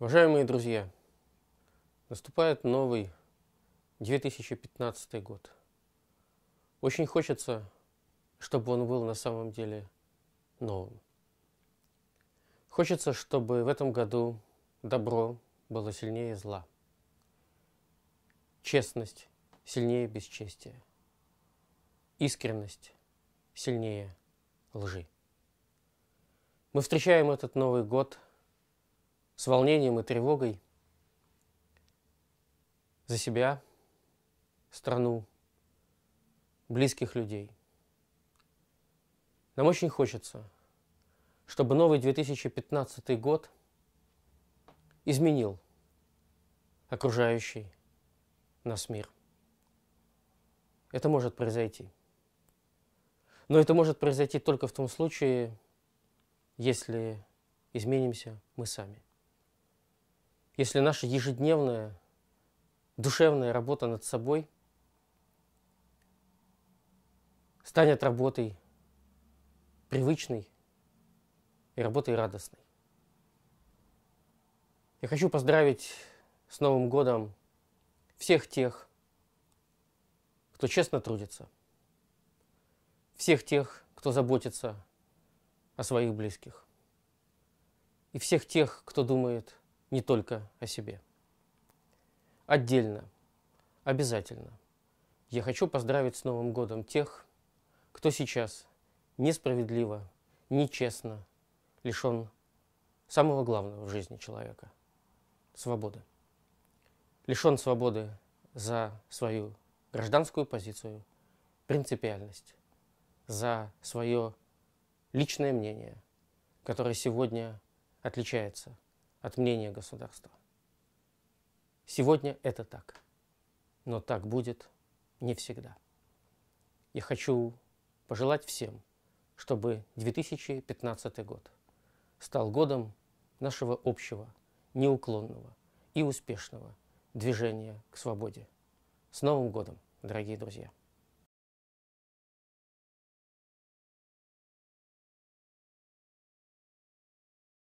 Уважаемые друзья, наступает новый 2015 год. Очень хочется, чтобы он был на самом деле новым. Хочется, чтобы в этом году добро было сильнее зла, честность сильнее бесчестия, искренность сильнее лжи. Мы встречаем этот Новый год – с волнением и тревогой за себя, страну, близких людей. Нам очень хочется, чтобы новый 2015 год изменил окружающий нас мир. Это может произойти. Но это может произойти только в том случае, если изменимся мы сами если наша ежедневная душевная работа над собой станет работой привычной и работой радостной. Я хочу поздравить с Новым годом всех тех, кто честно трудится, всех тех, кто заботится о своих близких, и всех тех, кто думает не только о себе. Отдельно, обязательно, я хочу поздравить с Новым годом тех, кто сейчас несправедливо, нечестно лишен самого главного в жизни человека – свободы. Лишен свободы за свою гражданскую позицию, принципиальность, за свое личное мнение, которое сегодня отличается – от мнения государства. Сегодня это так, но так будет не всегда. Я хочу пожелать всем, чтобы 2015 год стал годом нашего общего, неуклонного и успешного движения к свободе. С Новым годом, дорогие друзья!